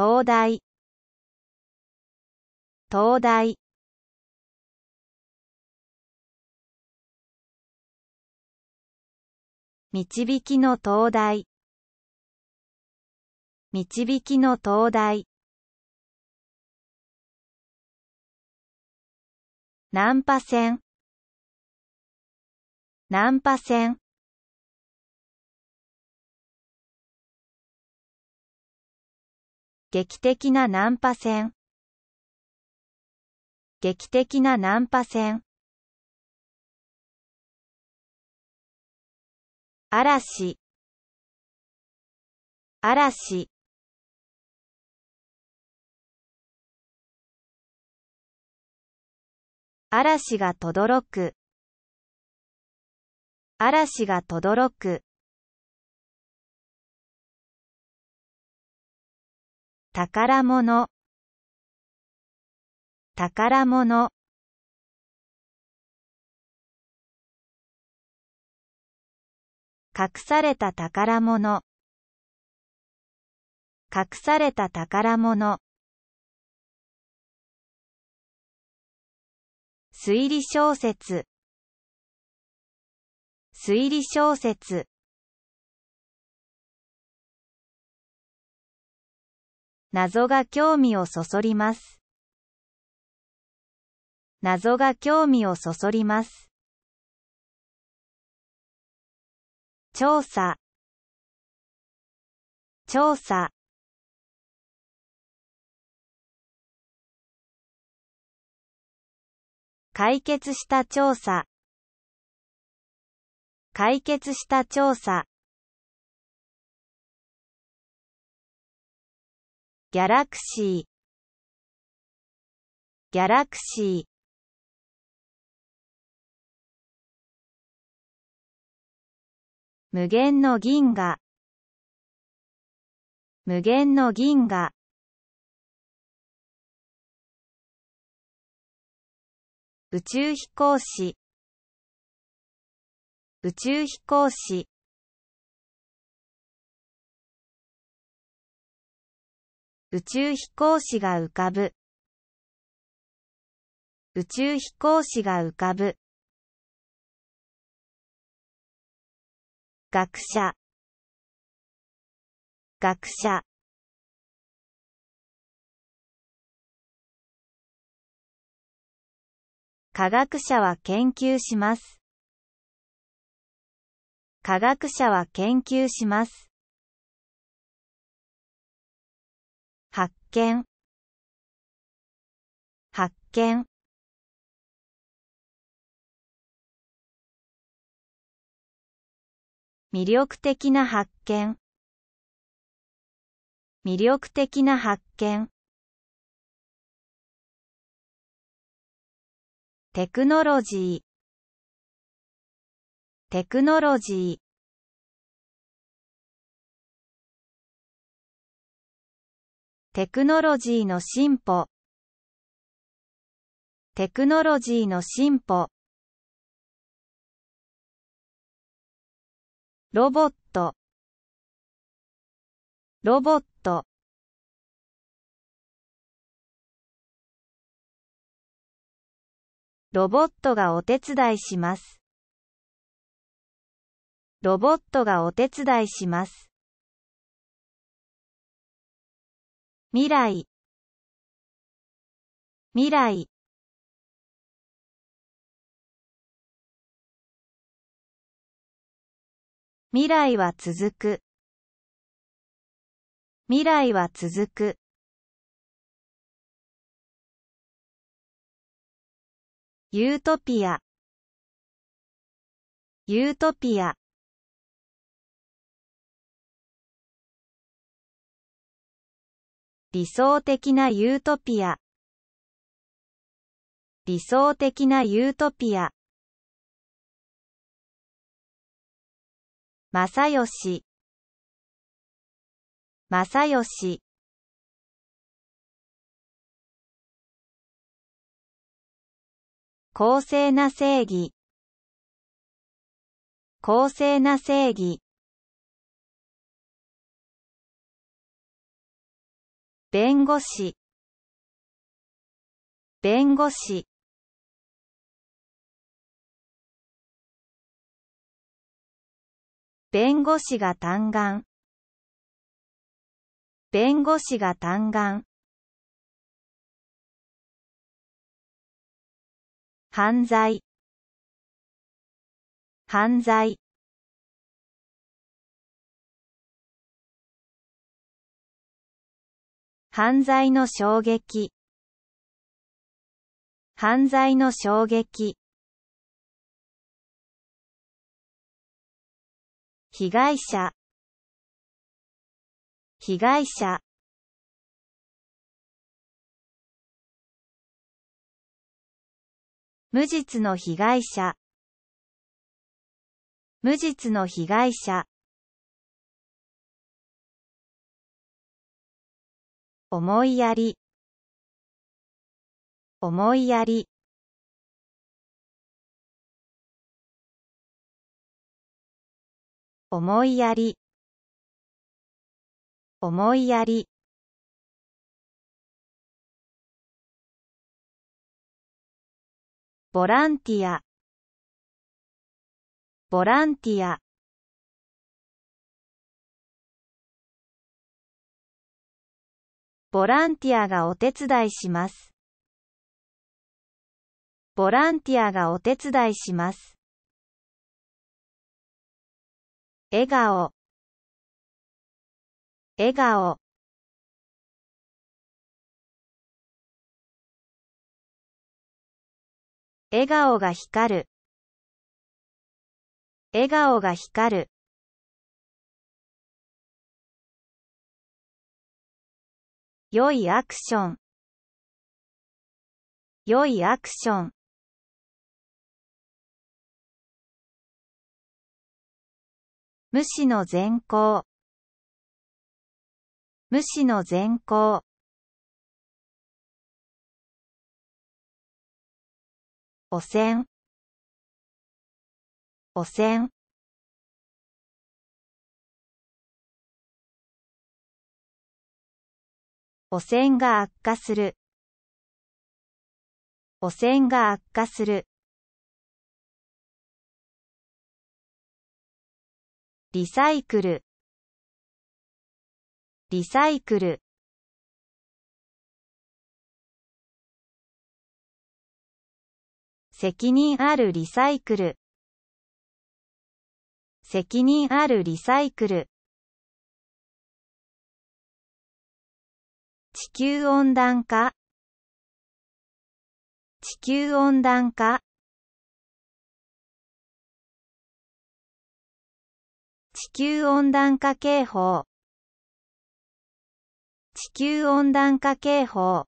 東大東大導きの灯台導きの灯台難波線難波線劇的なナンパ戦劇的なナンパ戦嵐嵐嵐がとどろく嵐がとどろく宝物宝物隠された宝物隠された宝物推理小説推理小説謎が興味をそそります。謎が興味をそそります。調査調査解決した調査解決した調査ギャラクシーギャラクシー無限の銀河無限の銀河宇宙飛行士宇宙飛行士宇宙飛行士が浮かぶ宇宙飛行士が浮かぶ学者学者科学者は研究します科学者は研究します発見発見魅力的な発見魅力的な発見テクノロジーテクノロジーテクノロジーの進歩テクノロジーの進歩ロボットロボットロボットがお手伝いしますロボットがお手伝いします未来未来未来は続く未来は続くユートピアユートピア理想的なユートピア理想的なユートピア正義正義公正な正義公正な正義弁護士弁護士弁護士が嘆願弁護士が嘆願犯罪犯罪犯罪の衝撃犯罪の衝撃被害者被害者無実の被害者無実の被害者思いやり思いやり思いやり思いやりボランティアボランティアボランティアがお手伝いします。ボランティアがお手伝いします。笑顔笑顔笑顔が光る笑顔が光る良いアクション良いアクション無視の前行無視の前行汚染汚染汚染が悪化する汚染が悪化するリサイクルリサイクル責任あるリサイクル責任あるリサイクル地球温暖化地球温暖化地球温暖化警報地球温暖化警報